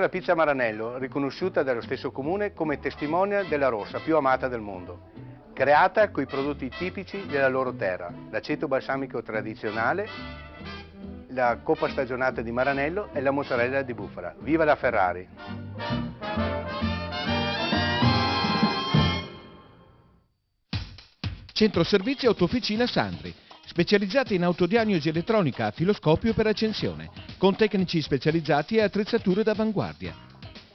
della pizza Maranello, riconosciuta dallo stesso comune come testimonial della rossa più amata del mondo creata con i prodotti tipici della loro terra, l'aceto balsamico tradizionale, la coppa stagionata di Maranello e la mozzarella di bufala. Viva la Ferrari! Centro Servizi Autofficina Sandri specializzate in autodiagnosi elettronica a filoscopio per accensione, con tecnici specializzati e attrezzature d'avanguardia.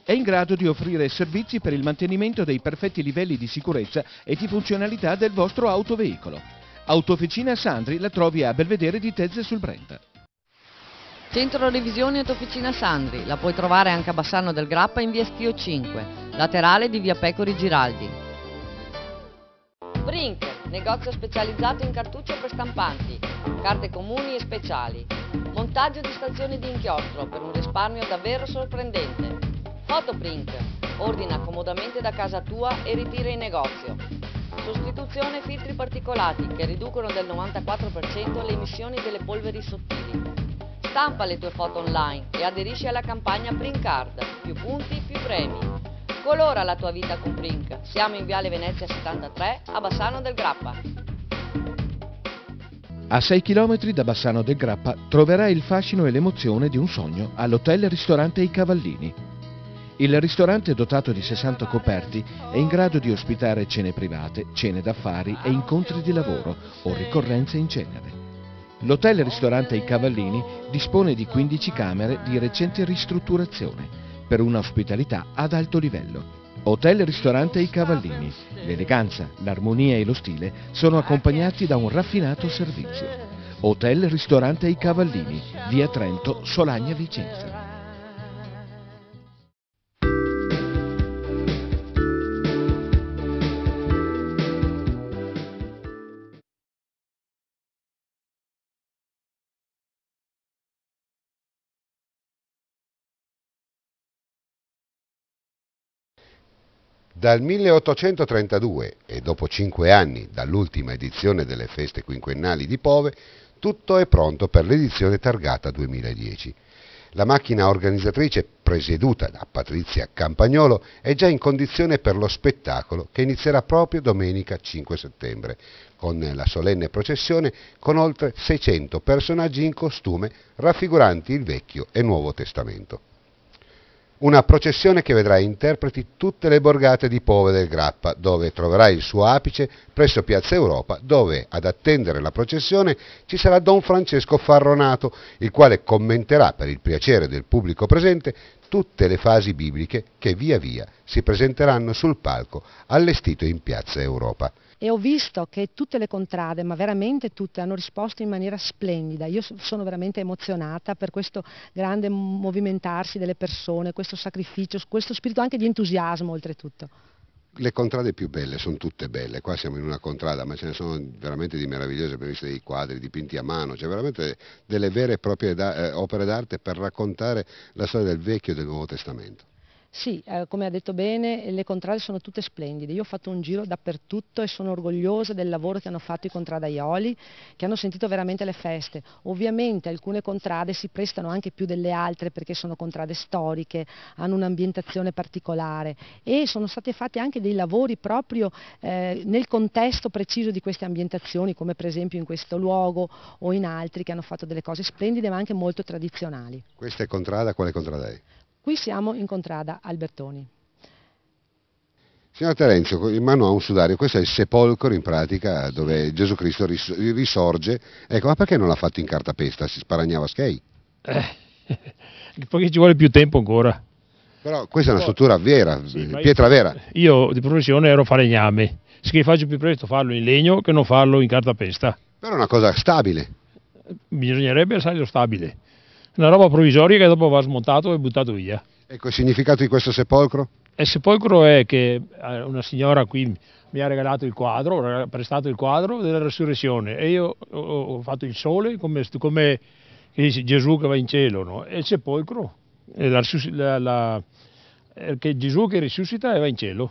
È in grado di offrire servizi per il mantenimento dei perfetti livelli di sicurezza e di funzionalità del vostro autoveicolo. Autoficina Sandri la trovi a Belvedere di Tezze sul Brenta. Centro Revisioni Autoficina Sandri, la puoi trovare anche a Bassano del Grappa in via Stio 5, laterale di via Pecori Giraldi. Brink, negozio specializzato in cartucce per stampanti, carte comuni e speciali, montaggio di stazioni di inchiostro per un risparmio davvero sorprendente, fotoprint, ordina comodamente da casa tua e ritira in negozio, sostituzione filtri particolati che riducono del 94% le emissioni delle polveri sottili, stampa le tue foto online e aderisci alla campagna Print Card, più punti, più premi. Colora la tua vita con Brink. Siamo in Viale Venezia 73 a Bassano del Grappa. A 6 km da Bassano del Grappa troverai il fascino e l'emozione di un sogno all'hotel ristorante I Cavallini. Il ristorante dotato di 60 coperti è in grado di ospitare cene private, cene d'affari e incontri di lavoro o ricorrenze in genere. L'hotel ristorante I Cavallini dispone di 15 camere di recente ristrutturazione per un'ospitalità ad alto livello. Hotel Ristorante I Cavallini. L'eleganza, l'armonia e lo stile sono accompagnati da un raffinato servizio. Hotel Ristorante I Cavallini, via Trento, Solagna Vicenza. Dal 1832 e dopo cinque anni dall'ultima edizione delle feste quinquennali di Pove, tutto è pronto per l'edizione targata 2010. La macchina organizzatrice, presieduta da Patrizia Campagnolo, è già in condizione per lo spettacolo che inizierà proprio domenica 5 settembre, con la solenne processione con oltre 600 personaggi in costume raffiguranti il Vecchio e Nuovo Testamento. Una processione che vedrà interpreti tutte le borgate di Pove del Grappa, dove troverà il suo apice presso Piazza Europa, dove ad attendere la processione ci sarà Don Francesco Farronato, il quale commenterà per il piacere del pubblico presente tutte le fasi bibliche che via via si presenteranno sul palco allestito in Piazza Europa e ho visto che tutte le contrade, ma veramente tutte, hanno risposto in maniera splendida. Io sono veramente emozionata per questo grande movimentarsi delle persone, questo sacrificio, questo spirito anche di entusiasmo oltretutto le contrade più belle sono tutte belle, qua siamo in una contrada, ma ce ne sono veramente di meravigliose, abbiamo visto dei quadri dipinti a mano, cioè veramente delle vere e proprie da, eh, opere d'arte per raccontare la storia del Vecchio e del Nuovo Testamento. Sì, eh, come ha detto bene, le contrade sono tutte splendide. Io ho fatto un giro dappertutto e sono orgogliosa del lavoro che hanno fatto i contradaioli, che hanno sentito veramente le feste. Ovviamente alcune contrade si prestano anche più delle altre perché sono contrade storiche, hanno un'ambientazione particolare e sono stati fatti anche dei lavori proprio eh, nel contesto preciso di queste ambientazioni, come per esempio in questo luogo o in altri che hanno fatto delle cose splendide ma anche molto tradizionali. Questa è contrada, quale contrada è? Qui siamo in contrada Albertoni. Signor Terenzio, in mano a un sudario, questo è il sepolcro in pratica dove Gesù Cristo risorge. Ecco, ma perché non l'ha fatto in cartapesta? Si sparagnava Schei? Eh, perché ci vuole più tempo ancora. Però questa è una struttura vera, sì, pietra vera. Io di professione ero falegname, che faccio più presto farlo in legno che non farlo in cartapesta. Però è una cosa stabile. Bisognerebbe essere stabile una roba provvisoria che dopo va smontato e buttato via. Ecco, il significato di questo sepolcro? Il sepolcro è che eh, una signora qui mi ha regalato il quadro, ha prestato il quadro della resurrezione e io ho fatto il sole come, come Gesù che va in cielo, no? E il sepolcro, eh, la, la, la, eh, che Gesù che risuscita e va in cielo.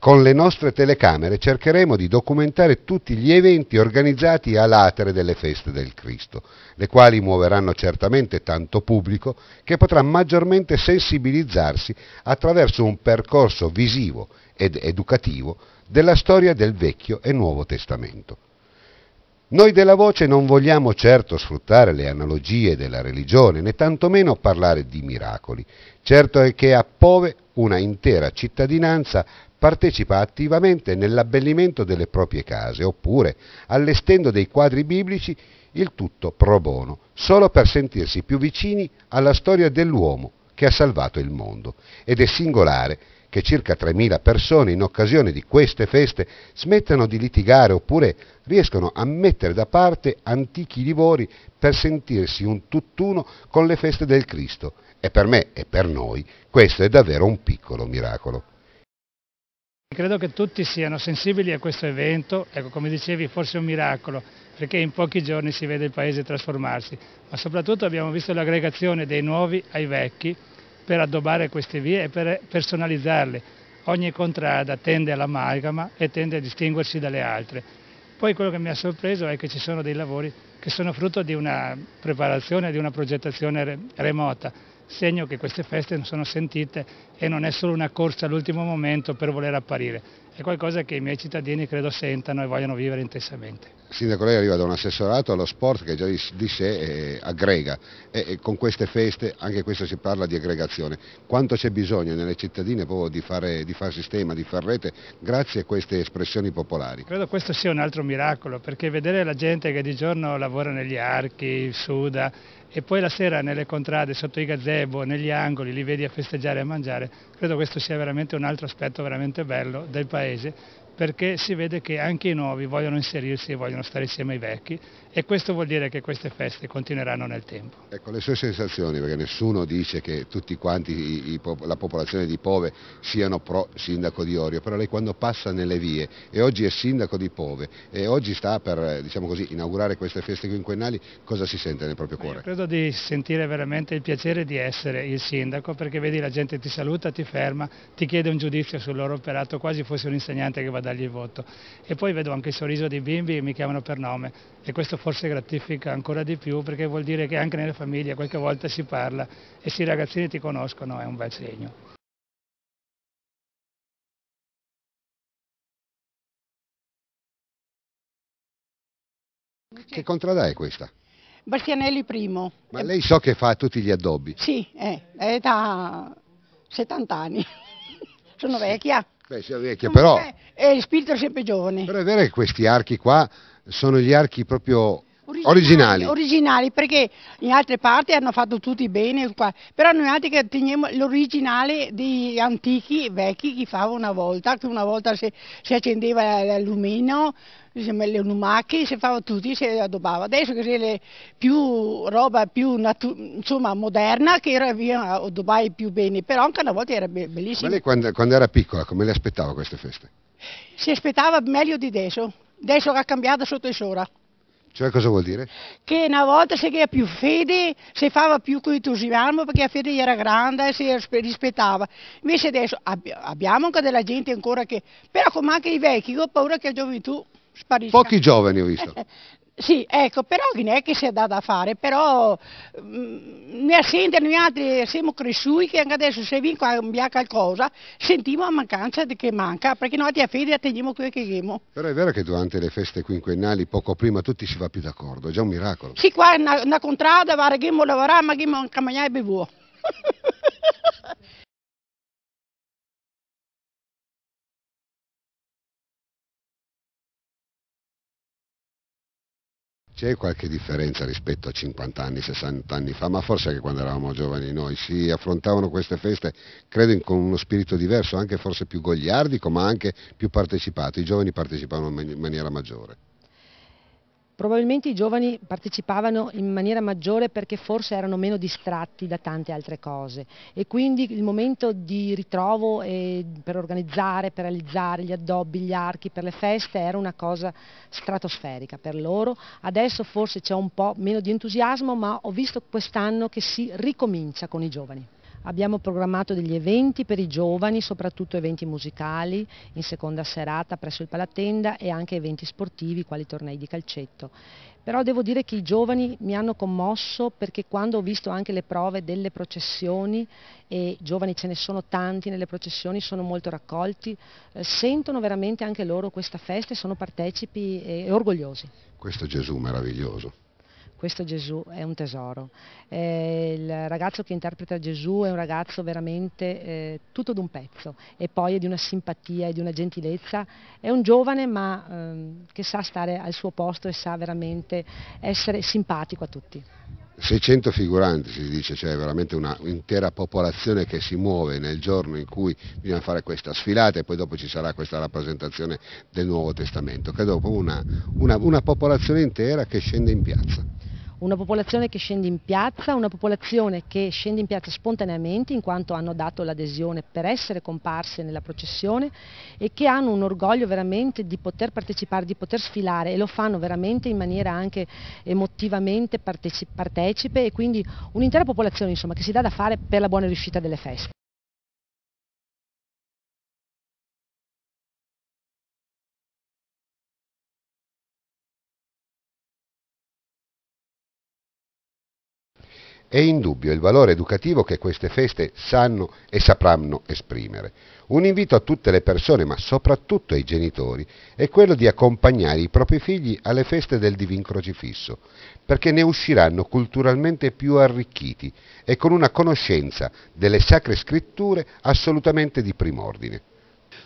Con le nostre telecamere cercheremo di documentare tutti gli eventi organizzati a latere delle feste del Cristo, le quali muoveranno certamente tanto pubblico che potrà maggiormente sensibilizzarsi attraverso un percorso visivo ed educativo della storia del Vecchio e Nuovo Testamento. Noi della voce non vogliamo certo sfruttare le analogie della religione, né tantomeno parlare di miracoli. Certo è che a Pove una intera cittadinanza partecipa attivamente nell'abbellimento delle proprie case, oppure allestendo dei quadri biblici, il tutto pro bono, solo per sentirsi più vicini alla storia dell'uomo che ha salvato il mondo. Ed è singolare che circa 3.000 persone in occasione di queste feste smettano di litigare oppure riescono a mettere da parte antichi livori per sentirsi un tutt'uno con le feste del Cristo. E per me e per noi questo è davvero un piccolo miracolo. Credo che tutti siano sensibili a questo evento, ecco, come dicevi forse è un miracolo, perché in pochi giorni si vede il Paese trasformarsi, ma soprattutto abbiamo visto l'aggregazione dei nuovi ai vecchi per addobbare queste vie e per personalizzarle. Ogni contrada tende all'amalgama e tende a distinguersi dalle altre. Poi quello che mi ha sorpreso è che ci sono dei lavori che sono frutto di una preparazione, di una progettazione remota segno che queste feste non sono sentite e non è solo una corsa all'ultimo momento per voler apparire, è qualcosa che i miei cittadini credo sentano e vogliono vivere intensamente sindaco lei arriva da un assessorato allo sport che già di, di sé eh, aggrega e, e, con queste feste anche questo si parla di aggregazione. Quanto c'è bisogno nelle cittadine proprio di fare, di far sistema, di far rete grazie a queste espressioni popolari? Credo questo sia un altro miracolo perché vedere la gente che di giorno lavora negli archi, suda e poi la sera nelle contrade, sotto i gazebo, negli angoli, li vedi a festeggiare e a mangiare, credo questo sia veramente un altro aspetto veramente bello del paese perché si vede che anche i nuovi vogliono inserirsi e vogliono stare insieme ai vecchi e questo vuol dire che queste feste continueranno nel tempo. Ecco le sue sensazioni, perché nessuno dice che tutti quanti i, i, la popolazione di Pove siano pro sindaco di Orio, però lei quando passa nelle vie e oggi è sindaco di Pove e oggi sta per eh, diciamo così, inaugurare queste feste quinquennali, cosa si sente nel proprio cuore? Io credo di sentire veramente il piacere di essere il sindaco perché vedi la gente ti saluta, ti ferma, ti chiede un giudizio sul loro operato, quasi fosse un insegnante che va dargli il voto. E poi vedo anche il sorriso dei bimbi che mi chiamano per nome e questo forse gratifica ancora di più perché vuol dire che anche nelle famiglie qualche volta si parla e se i ragazzini ti conoscono è un bel segno. Che contrada è questa? Bastianelli I. Ma lei so che fa tutti gli addobbi? Sì, eh, è da 70 anni, sono vecchia. Beh, si arricchia, però... È, è spirito sempre giovane. Però è vero che questi archi qua sono gli archi proprio Originali. Originali, perché in altre parti hanno fatto tutti bene, qua. però noi altri che teniamo l'originale degli antichi, vecchi, che fa una volta, che una volta si, si accendeva l'alluminio le lumache, si fava tutti, si addobbava. Adesso che c'è più roba più insomma, moderna, che era via addobbai più bene, però anche una volta era be bellissima. Ma lei quando, quando era piccola come le aspettava queste feste? Si aspettava meglio di adesso, adesso ha cambiato sotto e sopra. Cioè cosa vuol dire? Che una volta si aveva più fede, si faceva più con entusiasmo perché la fede era grande eh, e si rispettava. Invece adesso abbiamo anche della gente ancora che... Però come anche i vecchi, ho paura che la gioventù sparisca. Pochi giovani ho visto. Sì, ecco, però non è che si è data a fare, però nel sentire noi altri siamo cresciuti che anche adesso se a cambiare qualcosa sentiamo la mancanza di che manca, perché noi a fede atteniamo quello che abbiamo. Però è vero che durante le feste quinquennali, poco prima, tutti si va più d'accordo, è già un miracolo. Sì, qua è una, una contrada, va, che lavorare, ma che mangiare e bevuo. C'è qualche differenza rispetto a 50 anni, 60 anni fa, ma forse anche quando eravamo giovani noi si affrontavano queste feste, credo, con uno spirito diverso, anche forse più gogliardico, ma anche più partecipato. I giovani partecipavano in maniera maggiore. Probabilmente i giovani partecipavano in maniera maggiore perché forse erano meno distratti da tante altre cose e quindi il momento di ritrovo per organizzare, per realizzare gli addobbi, gli archi per le feste era una cosa stratosferica per loro. Adesso forse c'è un po' meno di entusiasmo ma ho visto quest'anno che si ricomincia con i giovani. Abbiamo programmato degli eventi per i giovani, soprattutto eventi musicali in seconda serata presso il Palatenda e anche eventi sportivi quali tornei di calcetto. Però devo dire che i giovani mi hanno commosso perché quando ho visto anche le prove delle processioni, e giovani ce ne sono tanti nelle processioni, sono molto raccolti, eh, sentono veramente anche loro questa festa e sono partecipi e, eh, e orgogliosi. Questo Gesù meraviglioso questo Gesù è un tesoro. Eh, il ragazzo che interpreta Gesù è un ragazzo veramente eh, tutto d'un pezzo e poi è di una simpatia e di una gentilezza. È un giovane ma ehm, che sa stare al suo posto e sa veramente essere simpatico a tutti. 600 figuranti si dice, cioè veramente un'intera popolazione che si muove nel giorno in cui bisogna fare questa sfilata e poi dopo ci sarà questa rappresentazione del Nuovo Testamento, credo una, una, una popolazione intera che scende in piazza una popolazione che scende in piazza, una popolazione che scende in piazza spontaneamente in quanto hanno dato l'adesione per essere comparse nella processione e che hanno un orgoglio veramente di poter partecipare, di poter sfilare e lo fanno veramente in maniera anche emotivamente partecipe e quindi un'intera popolazione insomma, che si dà da fare per la buona riuscita delle feste. È indubbio il valore educativo che queste feste sanno e sapranno esprimere. Un invito a tutte le persone, ma soprattutto ai genitori, è quello di accompagnare i propri figli alle feste del Divin Crocifisso, perché ne usciranno culturalmente più arricchiti e con una conoscenza delle sacre scritture assolutamente di prim'ordine.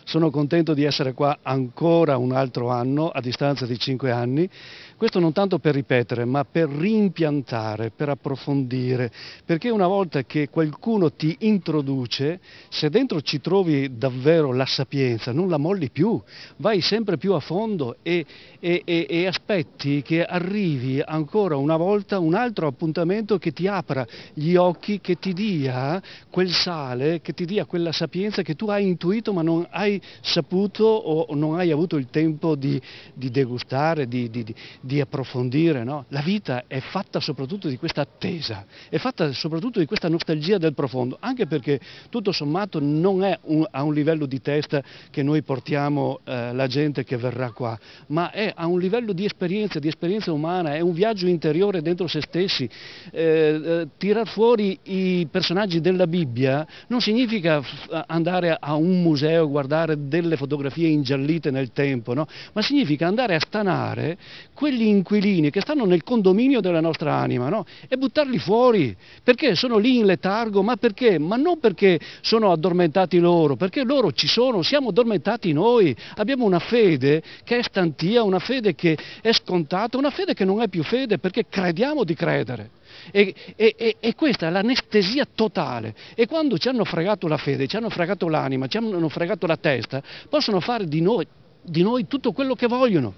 Sono contento di essere qua ancora un altro anno, a distanza di cinque anni. Questo non tanto per ripetere, ma per rimpiantare, per approfondire, perché una volta che qualcuno ti introduce, se dentro ci trovi davvero la sapienza, non la molli più, vai sempre più a fondo e, e, e, e aspetti che arrivi ancora una volta un altro appuntamento che ti apra gli occhi, che ti dia quel sale, che ti dia quella sapienza che tu hai intuito ma non hai hai saputo o non hai avuto il tempo di, di degustare, di, di, di approfondire. No? La vita è fatta soprattutto di questa attesa, è fatta soprattutto di questa nostalgia del profondo, anche perché tutto sommato non è un, a un livello di testa che noi portiamo eh, la gente che verrà qua, ma è a un livello di esperienza, di esperienza umana, è un viaggio interiore dentro se stessi. Eh, eh, tirar fuori i personaggi della Bibbia non significa andare a un museo, guardare fare delle fotografie ingiallite nel tempo, no? ma significa andare a stanare quegli inquilini che stanno nel condominio della nostra anima no? e buttarli fuori, perché sono lì in letargo, ma perché? Ma non perché sono addormentati loro, perché loro ci sono, siamo addormentati noi, abbiamo una fede che è stantia, una fede che è scontata, una fede che non è più fede perché crediamo di credere. E, e, e questa è l'anestesia totale. E quando ci hanno fregato la fede, ci hanno fregato l'anima, ci hanno fregato la testa, possono fare di noi, di noi tutto quello che vogliono.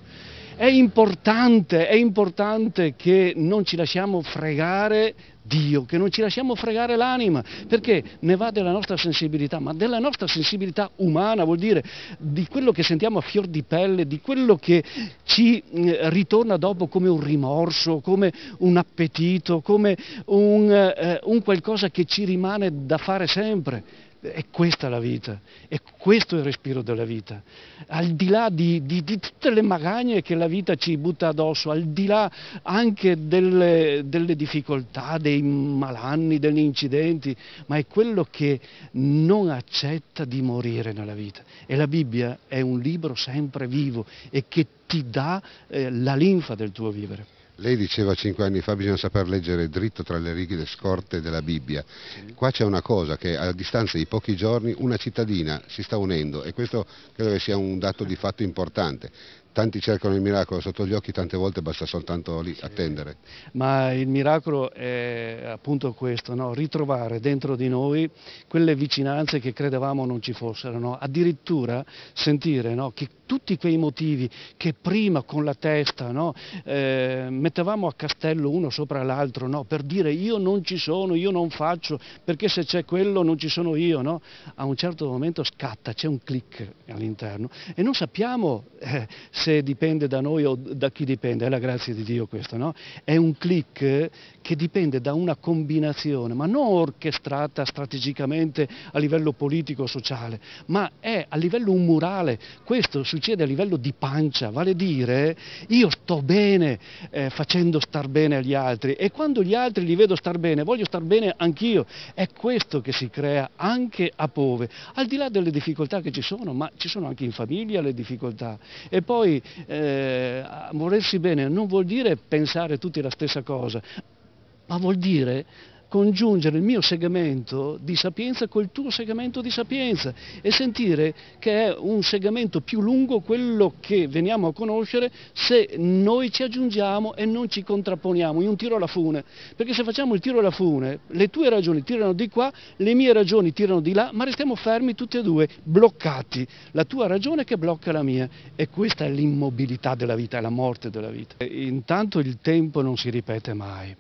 È importante, è importante che non ci lasciamo fregare Dio, che non ci lasciamo fregare l'anima, perché ne va della nostra sensibilità, ma della nostra sensibilità umana, vuol dire di quello che sentiamo a fior di pelle, di quello che ci mm, ritorna dopo come un rimorso, come un appetito, come un, eh, eh un qualcosa che ci rimane da fare sempre è questa la vita, è questo il respiro della vita. Al di là di, di, di tutte le magagne che la vita ci butta addosso, al di là anche delle, delle, difficoltà, dei malanni, degli incidenti, ma è quello che non accetta di morire nella vita. E la Bibbia è un libro sempre vivo e che ti dà eh, la linfa del tuo vivere. Lei diceva cinque anni fa bisogna saper leggere dritto tra le righe le scorte della Bibbia. Qua c'è una cosa che a distanza di pochi giorni una cittadina si sta unendo e questo credo che sia un dato di fatto importante tanti cercano il miracolo sotto gli occhi, tante volte basta soltanto lì sì. attendere. Ma il miracolo è appunto questo, no? ritrovare dentro di noi quelle vicinanze che credevamo non ci fossero, no? addirittura sentire no? che tutti quei motivi che prima con la testa eh, mettevamo a castello uno sopra l'altro per dire io non ci sono, io non faccio, perché se c'è quello non ci sono io, a un certo momento scatta, c'è un click all'interno e non sappiamo eh, se dipende da noi o da chi dipende, è la grazia di Dio questo, no? È un click che dipende da una combinazione, ma non orchestrata strategicamente a livello politico o sociale, ma è a livello umorale. Questo succede a livello di pancia, vale dire io sto bene eh, facendo star bene agli altri e quando gli altri li vedo star bene, voglio star bene anch'io. È questo che si crea anche a Pove, al di là delle difficoltà che ci sono, ma ci sono anche in famiglia le difficoltà. E poi eh, volersi bene non vuol dire pensare tutti la stessa cosa, ma vuol dire congiungere il mio segmento di sapienza col tuo segmento di sapienza e sentire che è un segmento più lungo quello che veniamo a conoscere se noi ci aggiungiamo e non ci contrapponiamo in un tiro alla fune. Perché se facciamo il tiro alla fune, le tue ragioni tirano di qua, le mie ragioni tirano di là, ma restiamo fermi tutti e due, bloccati. La tua ragione che blocca la mia. E questa è l'immobilità della vita, è la morte della vita. E intanto il tempo non si ripete mai.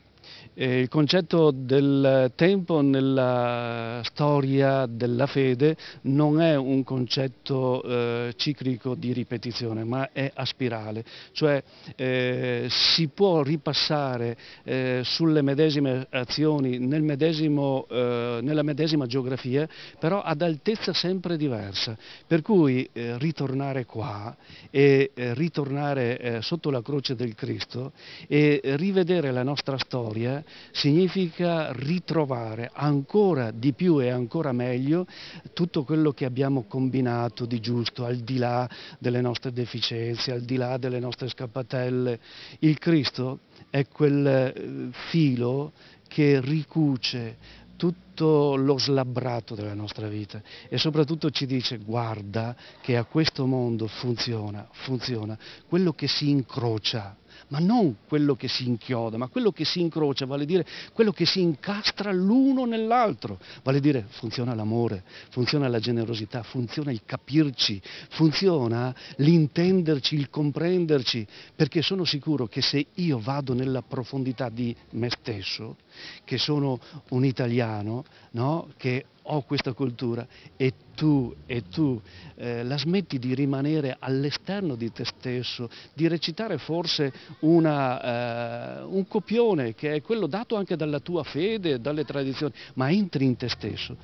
Eh, il concetto del tempo nella storia della fede non è un concetto eh, ciclico di ripetizione, ma è a spirale, cioè eh, si può ripassare eh, sulle medesime azioni nel medesimo, eh, nella medesima geografia, però ad altezza sempre diversa, per cui eh, ritornare qua e ritornare sotto la croce del Cristo e rivedere la nostra storia significa ritrovare ancora di più e ancora meglio tutto quello che abbiamo combinato di giusto, al di là delle nostre deficienze, al di là delle nostre scappatelle. Il Cristo è quel eh, filo che ricuce tutto lo slabbrato della nostra vita e soprattutto ci dice guarda che a questo mondo funziona, funziona quello che si incrocia ma non quello che si inchioda, ma quello che si incrocia, vale a dire quello che si incastra l'uno nell'altro, vale a dire funziona l'amore, funziona la generosità, funziona il capirci, funziona l'intenderci, il comprenderci, perché sono sicuro che se io vado nella profondità di me stesso, che sono un italiano, no? che ho questa cultura e tu, e tu eh, la smetti di rimanere all'esterno di te stesso, di recitare forse una, eh, un copione che è quello dato anche dalla tua fede, dalle tradizioni, ma entri in te stesso.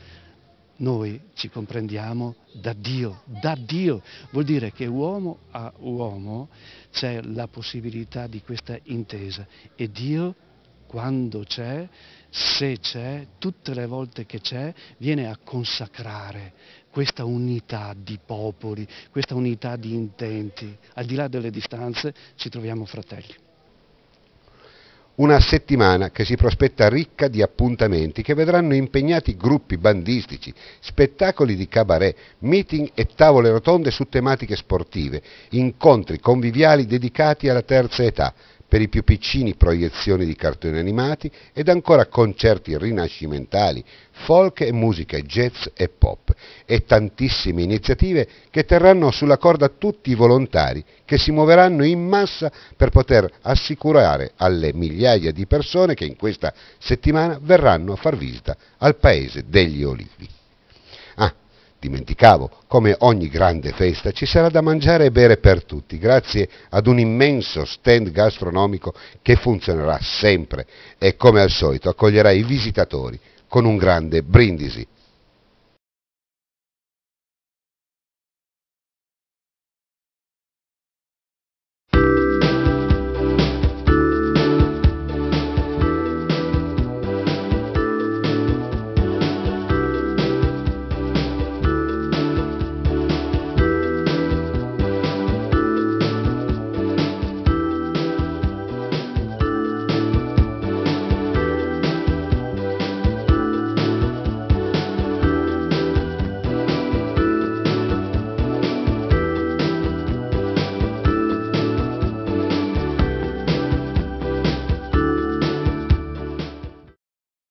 Noi ci comprendiamo da Dio, da Dio. Vuol dire che uomo a uomo c'è la possibilità di questa intesa e Dio quando c'è, se c'è, tutte le volte che c'è, viene a consacrare questa unità di popoli, questa unità di intenti. Al di là delle distanze ci troviamo fratelli. Una settimana che si prospetta ricca di appuntamenti che vedranno impegnati gruppi bandistici, spettacoli di cabaret, meeting e tavole rotonde su tematiche sportive, incontri conviviali dedicati alla terza età, per i più piccini proiezioni di cartoni animati ed ancora concerti rinascimentali, folk e musica jazz e pop e tantissime iniziative che terranno sulla corda tutti i volontari che si muoveranno in massa per poter assicurare alle migliaia di persone che in questa settimana verranno a far visita al paese degli olivi. Dimenticavo, come ogni grande festa ci sarà da mangiare e bere per tutti, grazie ad un immenso stand gastronomico che funzionerà sempre e come al solito accoglierà i visitatori con un grande brindisi.